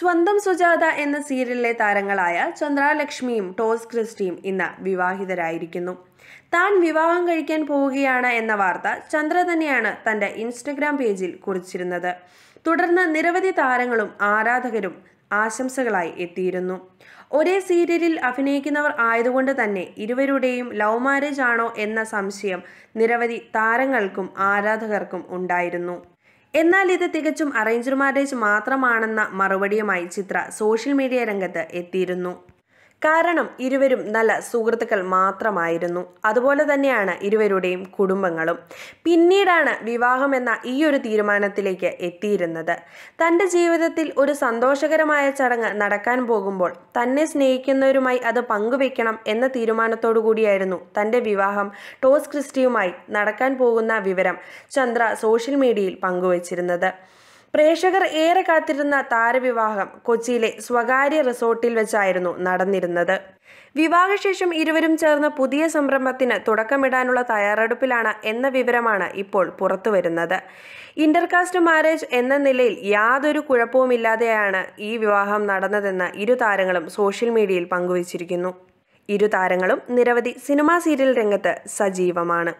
സ്വന്തം സുജാത എന്ന സീരിയലിലെ താരങ്ങളായ ചന്ദ്രാലക്ഷ്മിയും ടോസ് ക്രിസ്റ്റിയും ഇന്ന് വിവാഹിതരായിരിക്കുന്നു താൻ വിവാഹം കഴിക്കാൻ പോവുകയാണ് എന്ന വാർത്ത ചന്ദ്ര തന്നെയാണ് തൻ്റെ ഇൻസ്റ്റഗ്രാം പേജിൽ കുറിച്ചിരുന്നത് തുടർന്ന് നിരവധി താരങ്ങളും ആരാധകരും ആശംസകളായി എത്തിയിരുന്നു ഒരേ സീരിയലിൽ അഭിനയിക്കുന്നവർ ആയതുകൊണ്ട് തന്നെ ഇരുവരുടെയും ലവ് മാരേജ് ആണോ എന്ന സംശയം നിരവധി താരങ്ങൾക്കും ആരാധകർക്കും ഉണ്ടായിരുന്നു എന്നാൽ ഇത് തികച്ചും അറേഞ്ചർമാരുടെ മാത്രമാണെന്ന മറുപടിയുമായി ചിത്ര സോഷ്യൽ മീഡിയ രംഗത്ത് എത്തിയിരുന്നു കാരണം ഇരുവരും നല്ല സുഹൃത്തുക്കൾ മാത്രമായിരുന്നു അതുപോലെ തന്നെയാണ് ഇരുവരുടെയും കുടുംബങ്ങളും പിന്നീടാണ് വിവാഹം എന്ന ഈ ഒരു തീരുമാനത്തിലേക്ക് എത്തിയിരുന്നത് തൻ്റെ ജീവിതത്തിൽ ഒരു സന്തോഷകരമായ ചടങ്ങ് നടക്കാൻ പോകുമ്പോൾ തന്നെ സ്നേഹിക്കുന്നവരുമായി അത് പങ്കുവെക്കണം എന്ന തീരുമാനത്തോടു കൂടിയായിരുന്നു തൻ്റെ വിവാഹം ടോസ് ക്രിസ്റ്റിയുമായി നടക്കാൻ പോകുന്ന വിവരം ചന്ദ്ര സോഷ്യൽ മീഡിയയിൽ പങ്കുവച്ചിരുന്നത് പ്രേക്ഷകർ ഏറെ കാത്തിരുന്ന താരവിവാഹം കൊച്ചിയിലെ സ്വകാര്യ റിസോർട്ടിൽ വെച്ചായിരുന്നു നടന്നിരുന്നത് വിവാഹശേഷം ഇരുവരും ചേർന്ന് പുതിയ സംരംഭത്തിന് തുടക്കമിടാനുള്ള തയ്യാറെടുപ്പിലാണ് എന്ന വിവരമാണ് ഇപ്പോൾ പുറത്തുവരുന്നത് ഇന്റർകാസ്റ്റ് മാരേജ് എന്ന നിലയിൽ യാതൊരു കുഴപ്പവുമില്ലാതെയാണ് ഈ വിവാഹം നടന്നതെന്ന് ഇരു താരങ്ങളും സോഷ്യൽ മീഡിയയിൽ പങ്കുവച്ചിരിക്കുന്നു ഇരു താരങ്ങളും നിരവധി സിനിമാ സീരിയൽ രംഗത്ത് സജീവമാണ്